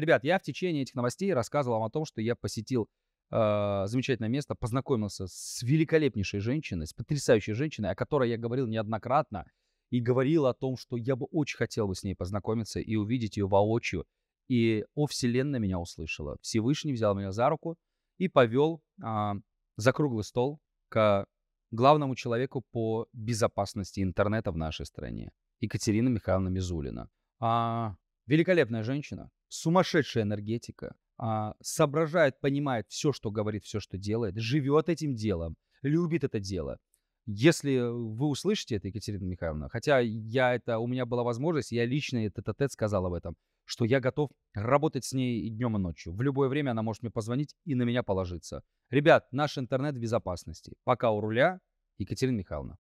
Ребят, я в течение этих новостей рассказывал вам о том, что я посетил э, замечательное место, познакомился с великолепнейшей женщиной, с потрясающей женщиной, о которой я говорил неоднократно и говорил о том, что я бы очень хотел бы с ней познакомиться и увидеть ее воочию. И о Вселенная меня услышала. Всевышний взял меня за руку и повел э, а, за круглый стол к главному человеку по безопасности интернета в нашей стране, Екатерина Михайловна Мизулина. А, великолепная женщина, сумасшедшая энергетика, а, соображает, понимает все, что говорит, все, что делает, живет этим делом, любит это дело. Если э, вы услышите это, Екатерина Михайловна, хотя я это, у меня была возможность, я лично этот отец сказал об этом, что я готов работать с ней и днем, и ночью. В любое время она может мне позвонить и на меня положиться. Ребят, наш интернет в безопасности. Пока у руля, Екатерина Михайловна.